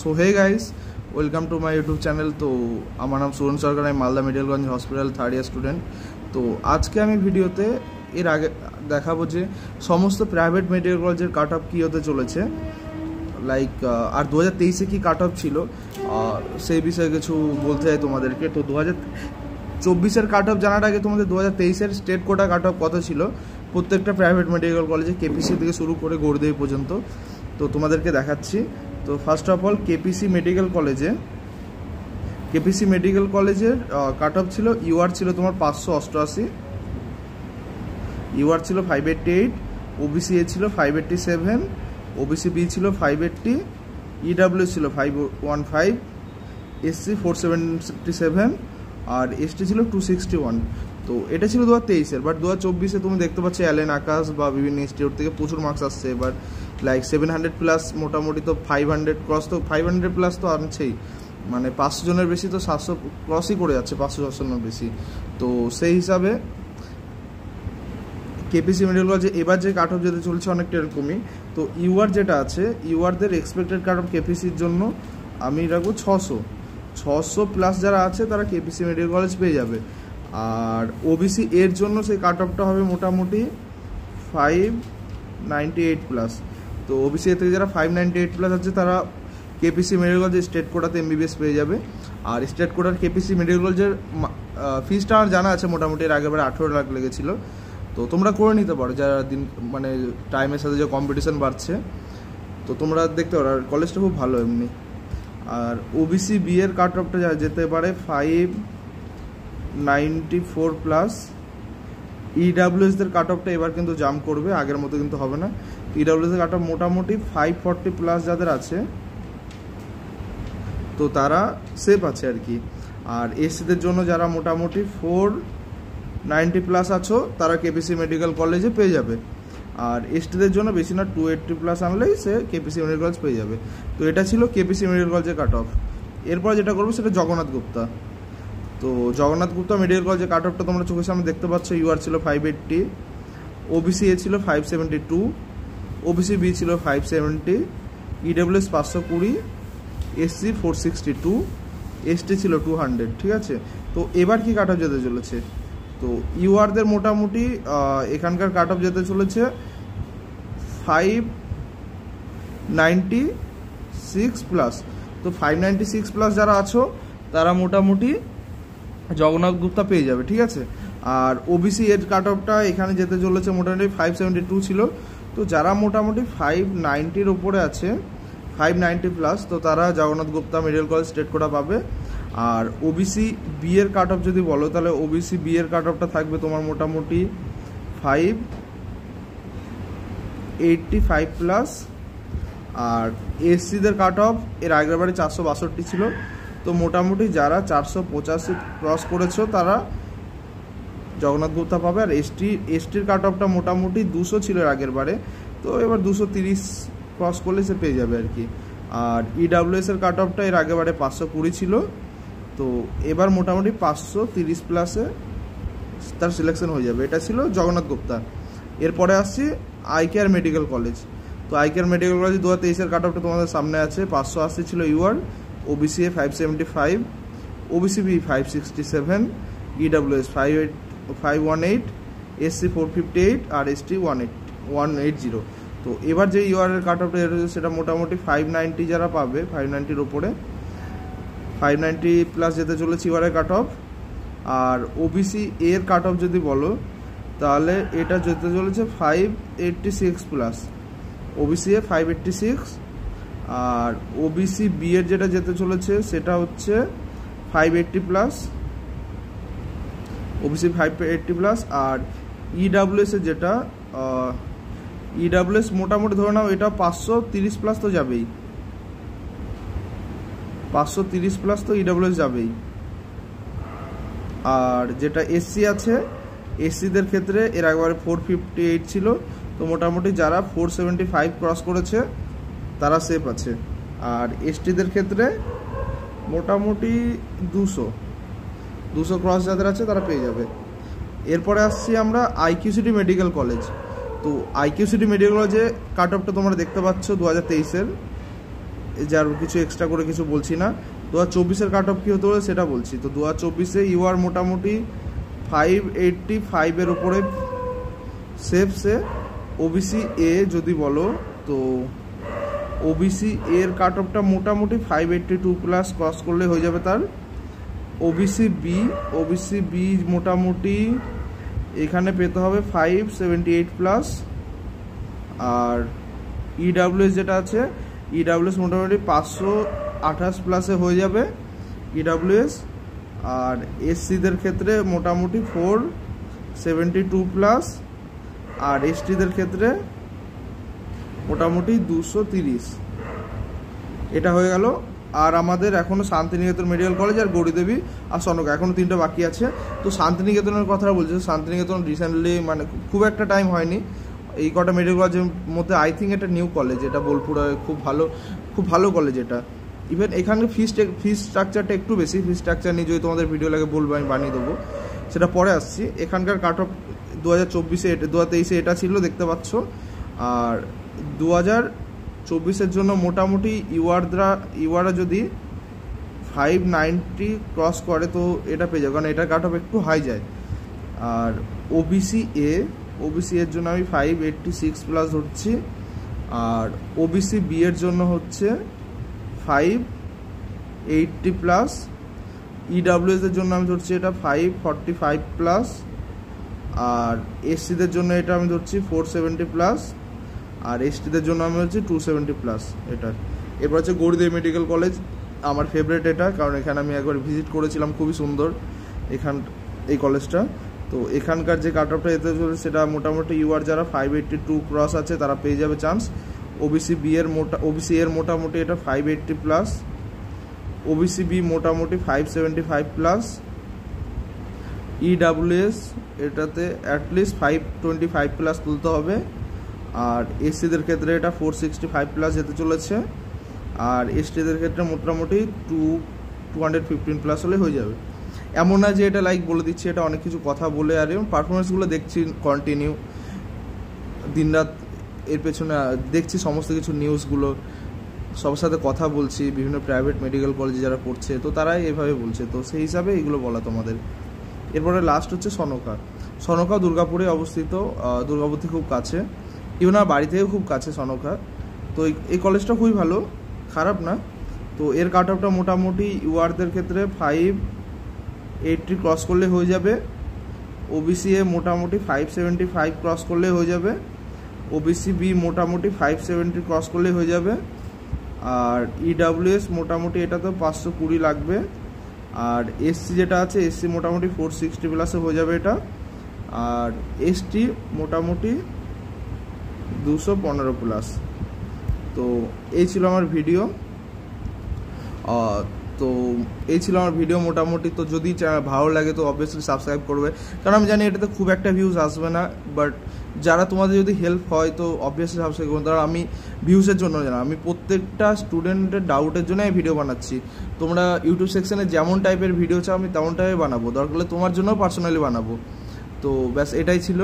so hey guys welcome to my YouTube channel তো আমার নাম সুরন সরকার আমি মালদা মেডিকেলগঞ্জ হসপিটাল থার্ড ইয়ার স্টুডেন্ট তো আজকে আমি ভিডিওতে এর আগে দেখাবো যে সমস্ত প্রাইভেট মেডিকেল কলেজের কাট অফ কী হতে চলেছে লাইক আর দু হাজার তেইশে কী কাট অফ ছিল সেই বিষয়ে কিছু বলতে চাই তোমাদেরকে তো দু হাজার চব্বিশের কাট অফ জানার আগে তোমাদের দু হাজার তেইশের স্টেট কোটা কাট অফ কত ছিল প্রত্যেকটা প্রাইভেট মেডিকেল কলেজে কেপিসি থেকে শুরু করে গোড়দেই পর্যন্ত তো তোমাদেরকে দেখাচ্ছি তো first of all KPC medical কলেজে কেপিসি মেডিকেল কলেজের কাট অফ ছিল ইউআর ছিল তোমার পাঁচশো অষ্টআশি ইউআর ছিল five eighty eight OBC A ছিল five eighty seven OBC B ছিল ফাইভ এইটটি ইডাব্লিউ ছিল five one five SC four seventy seven আর এসটি ছিল টু সিক্সটি ওয়ান তো এটা ছিল দু হাজার তেইশের বাট দু হাজার চব্বিশে তুমি দেখতে পাচ্ছ অ্যালেন আকাশ বা বিভিন্ন ইনস্টিটিউট থেকে প্রচুর মার্কস আসছে এবার লাইক সেভেন হান্ড্রেড প্লাস মোটামুটি তো ফাইভ হান্ড্রেড ক্রস তো ফাইভ হান্ড্রেড প্লাস তো আনছেই মানে পাঁচশো জনের বেশি তো সাতশো ক্রসই করে যাচ্ছে পাঁচশো জনের বেশি তো সেই হিসাবে কেপিসি মেডিকেল কলেজে এবার যে কাট অফ যেতে চলছে অনেকটা এরকমই তো ইউআর যেটা আছে ইউআরদের এক্সপেক্টেড কাট অফ কেপিসির জন্য আমি রাখবো ছশো ছশো প্লাস যারা আছে তারা কেপিসি মেডিকেল কলেজ পেয়ে যাবে আর ওবিসি এর জন্য সেই কাট অফটা হবে মোটামুটি ফাইভ নাইনটি এইট প্লাস তো ওবিসি থেকে যারা ফাইভ নাইনটি এইট প্লাস আছে তারা কেপিসি মেডিকেল কলেজ স্টেট কোটাতে এমবিবিএস পেয়ে যাবে আর স্টেট কোটার কেপিসি মেডিকেল কলেজের ফিজটা আমার জানা আছে মোটামুটি এর আগেবার আঠেরো লাখ লেগেছিল তো তোমরা করে নিতে পারো যারা দিন মানে টাইমের সাথে যে কম্পিটিশান বাড়ছে তো তোমরা দেখতে পারো আর কলেজটা খুব ভালো এমনি আর ওবিসি বি কাট অফটা যেতে পারে ফাইভ নাইনটি ফোর প্লাস ইডাব্লিউএসদের কাট অফটা এবার কিন্তু জাম্প করবে আগের মতো কিন্তু হবে না ইডাব্লিউএসের কাট অফ মোটামুটি ফাইভ ফর্টি প্লাস যাদের আছে তো তারা সেফ আছে আর কি আর এসিদের জন্য যারা মোটামুটি ফোর নাইনটি প্লাস আছো তারা কেপিসি মেডিকেল কলেজে পেয়ে যাবে আর এসটিদের জন্য বেশি না টু এইটটি প্লাস আনলেই সে কেপিসি মেডিকেল কলেজ পেয়ে যাবে তো এটা ছিল কেপিসি মেডিকেল কলেজের কাট অফ এরপর যেটা করবো সেটা জগন্নাথ গুপ্তা তো জগন্নাথ গুপ্তা মেডিকেল কলেজের কাট অফটা তোমরা চোখের সামনে দেখতে পাচ্ছ ইউআর ছিল ফাইভ এইটটি ওবিসি এ ছিল five seventy two OBC B ছিল ফাইভ সেভেন্টি ইডাব্লিউএস পাঁচশো কুড়ি SC four sixty two ST ছিল টু হান্ড্রেড ঠিক আছে তো এবার কি কাট অফ যেতে চলেছে তো ইউআরদের মোটামুটি এখানকার কাট অফ যেতে চলেছে ফাইভ নাইনটি সিক্স প্লাস তো ফাইভ নাইনটি সিক্স প্লাস যারা আছো তারা মোটামুটি জগন্নাথ গুপ্তা পেয়ে যাবে ঠিক আছে আর ওবিসি এর কাট অফটা এখানে যেতে চলেছে মোটামুটি ফাইভ সেভেন্টি টু ছিল তো যারা মোটামুটি ফাইভ নাইনটির ওপরে আছে ফাইভ নাইনটি প্লাস তো তারা Jagannath Gupta medical college state quota পাবে আর ওবিসি বিয়ের কাট অফ যদি বলো তাহলে ওবিসি বিয়ের কাট অফটা থাকবে তোমার মোটামুটি ফাইভ এইটটি ফাইভ প্লাস আর এসসিদের কাট অফ এর আগের বারে চারশো বাষট্টি ছিল তো মোটামুটি যারা চারশো পঁচাশি ক্রস করেছো তারা জগন্নাথ গুপ্তা পাবে আর এসটি এসটির কাট অফটা মোটামুটি দুশো ছিল আগের বারে তো এবার দুশো তিরিশ ক্রস করলে সে পেয়ে যাবে আর কি আর ইডাব্লিউএস e এর কাট অফটা এর বারে পাঁচশো কুড়ি ছিল তো এবার মোটামুটি পাঁচশো তিরিশ প্লাসে তার সিলেকশন হয়ে যাবে এটা ছিল জগন্নাথ গুপ্তা এরপরে আসছি আইকেআর মেডিকেল কলেজ তো আইকেআর মেডিকেল কলেজ দু হাজার তেইশের কাট অফটা তোমাদের সামনে আছে পাঁচশো আশি ছিল UR OBC five seventy five OBC B five sixty seven EWS five eight five one eight SC four fifty eight আর S ST one eight one eight zero তো এবার যে ইউআরের কাট অফটা রয়েছে সেটা মোটামুটি ফাইভ নাইনটি যারা পাবে ফাইভ নাইনটির ওপরে ফাইভ নাইনটি প্লাস যেতে চলেছে ইউআরের কাট অফ আর ওবিসি এর কাট অফ যদি বলো তাহলে এটা যেতে চলেছে five eighty six plus OBC A five eighty six আর ওবিসি বি এর যেটা যেতে চলেছে সেটা হচ্ছে five eighty plus OBC five eighty plus আর ইডাব্লিউএসের e যেটা ইডাব্লিউএস e মোটামুটি ধরে নাও এটা পাঁচশো তিরিশ প্লাস তো যাবেই পাঁচশো তিরিশ প্লাস তো ইডাব্লিউএস e যাবেই আর যেটা এসসি আছে এসসিদের ক্ষেত্রে এর একবারে ফোর ফিফটি এইট ছিল তো মোটামুটি যারা ফোর সেভেন্টি ফাইভ ক্রস করেছে তারা সেফ আছে আর এসটিদের ক্ষেত্রে মোটামুটি দুশো দুশো ক্রস যাদের আছে তারা পেয়ে যাবে এরপরে আসছি আমরা আইকিউসিটি মেডিকেল কলেজ তো আইকিউসিটি মেডিকেল কলেজে কাট অফটা তোমরা দেখতে পাচ্ছ দু হাজার তেইশের যার কিছু এক্সট্রা করে কিছু বলছি না দু হাজার চব্বিশের কাট অফ কী হতে পারে সেটা বলছি তো দু হাজার চব্বিশে ইউ আর মোটামুটি ফাইভ এইটটি ফাইভের ওপরে সে ওবিসি এ যদি বলো তো ওবিসি এর কাট অফটা মোটামুটি five eighty two plus cross করলে হয়ে যাবে তার ওবিসি বি ওবিসি বি মোটামুটি এখানে পেতে হবে ফাইভ সেভেন্টি এইট প্লাস আর ইডাব্লিউএস e যেটা আছে ইডাব্লিউএস e মোটামুটি পাঁচশো আঠাশ প্লাসে হয়ে যাবে ইডাব্লিউএস e আর এসসিদের ক্ষেত্রে মোটামুটি ফোর সেভেন্টি টু প্লাস আর এসটিদের ক্ষেত্রে মোটামুটি দুশো তিরিশ এটা হয়ে গেল আর আমাদের এখনও শান্তিনিকেতন মেডিকেল কলেজ আর গৌরীদেবী আর সনক এখনও তিনটা বাকি আছে তো শান্তিনিকেতনের কথা বলছি শান্তিনিকেতন রিসেন্টলি মানে খুব একটা টাইম হয়নি এই কটা মেডিকেল কলেজের মধ্যে আই থিঙ্ক এটা নিউ কলেজ এটা বোলপুরে খুব ভালো খুব ভালো কলেজ এটা ইভেন এখানে ফিস ফিস স্ট্রাকচারটা একটু বেশি ফিস স্ট্রাকচার নিয়ে যদি তোমাদের ভিডিও লাগে বলবো আমি বানিয়ে দেবো সেটা পরে আসছি এখানকার কাট অফ দু হাজার চব্বিশে এটা দু হাজার তেইশে এটা ছিল দেখতে পাচ্ছ আর দু হাজার চব্বিশের জন্য মোটামুটি ইউয়াররা ইউয়ারা যদি ফাইভ নাইনটি ক্রস করে তো এটা পেয়ে যাবে কারণ এটার কাট অফ একটু হাই যায় আর ওবিসি এ ওবিসি এর জন্য আমি ফাইভ এইটটি সিক্স প্লাস ধরছি আর ওবিসি বি এর জন্য হচ্ছে ফাইভ এইটটি প্লাস ইডাব্লিউএস এর জন্য আমি ধরছি এটা ফাইভ ফর্টি ফাইভ প্লাস আর এসসিদের জন্য এটা আমি ধরছি ফোর সেভেন্টি প্লাস আর এসটিদের জন্য আমি হচ্ছে টু সেভেন্টি প্লাস এটার এরপর হচ্ছে গৌরদেব মেডিকেল কলেজ আমার ফেভারিট এটা কারণ এখানে আমি একবার ভিজিট করেছিলাম খুবই সুন্দর এখান এই কলেজটা তো এখানকার যে কাট অফটা এতে চলে সেটা মোটামুটি ইউআর যারা ফাইভ এইট্টি টু ক্রস আছে তারা পেয়ে যাবে চান্স ওবিসি বি এর মোটা ওবিসি এর মোটামুটি এটা five eighty plus OBC B মোটামুটি five seventy five plus EWS এটাতে at least five twenty five plus তুলতে হবে আর এসসিদের ক্ষেত্রে এটা ফোর সিক্সটি ফাইভ প্লাস যেতে চলেছে আর এসটিদের ক্ষেত্রে মোটামুটি two two hundred fifteen plus হলে হয়ে যাবে এমন না যে এটা লাইক বলে দিচ্ছে এটা অনেক কিছু কথা বলে আর এবং পারফরমেন্সগুলো দেখছি কন্টিনিউ দিনরাত এর পেছনে দেখছি সমস্ত কিছু নিউজগুলো সবার সাথে কথা বলছি বিভিন্ন প্রাইভেট মেডিকেল কলেজে যারা পড়ছে তো তারাই এভাবে বলছে তো সেই হিসাবে এগুলো বলা তোমাদের এরপরে লাস্ট হচ্ছে সনকা সনকা দুর্গাপুরে অবস্থিত দুর্গাপুর থেকে খুব কাছে ইউনার বাড়ি থেকেও খুব কাছে সনকা তো এই কলেজটা খুবই ভালো খারাপ না তো এর কাট অফটা মোটামুটি ইউআরদের ক্ষেত্রে ফাইভ এইটটি ক্রস করলে হয়ে যাবে ওবিসি এ মোটামুটি ফাইভ সেভেন্টি ফাইভ ক্রস করলে হয়ে যাবে ওবিসি বি মোটামুটি ফাইভ সেভেন্টি ক্রস করলে হয়ে যাবে আর ইডাব্লিউএস e মোটামুটি এটা তো পাঁচশো কুড়ি লাগবে আর এসসি যেটা আছে এসসি মোটামুটি ফোর সিক্সটি প্লাসে হয়ে যাবে এটা আর এসটি মোটামুটি দুশো পনেরো প্লাস তো এই ছিল আমার ভিডিও তো এই ছিল আমার ভিডিও মোটামুটি তো যদি ভালো লাগে তো অবভিয়াসলি সাবস্ক্রাইব করবে কারণ আমি জানি এটাতে খুব একটা ভিউজ আসবে না বাট যারা তোমাদের যদি হেল্প হয় তো অবভিয়াসলি সাবস্ক্রাইব করুন কারণ আমি ভিউসের জন্য জানা আমি প্রত্যেকটা স্টুডেন্টের ডাউটের জন্য আমি ভিডিও বানাচ্ছি তোমরা ইউটিউব সেকশানে যেমন টাইপের ভিডিও চাও আমি তেমন টাইপের বানাবো দরকার হলে তোমার জন্য পার্সোনালি বানাবো তো ব্যাস এটাই ছিল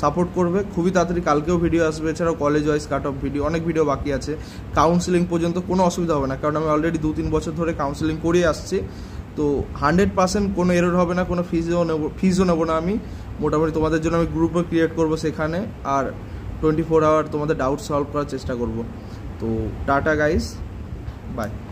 সাপোর্ট করবে খুবই তাড়াতাড়ি কালকেও ভিডিও আসবে এছাড়াও college wise cut off video অনেক ভিডিও বাকি আছে কাউন্সিলিং পর্যন্ত কোনো অসুবিধা হবে না কারণ আমি অলরেডি দু তিন বছর ধরে কাউন্সিলিং করে আসছি তো হান্ড্রেড পার্সেন্ট কোনো এরর হবে না কোনো ফিজও নেব ফিজও নেবো না আমি মোটামুটি তোমাদের জন্য আমি গ্রুপও ক্রিয়েট করব সেখানে আর টোয়েন্টি ফোর আওয়ার তোমাদের ডাউট সলভ করার চেষ্টা করব তো টাটা গাইস বাই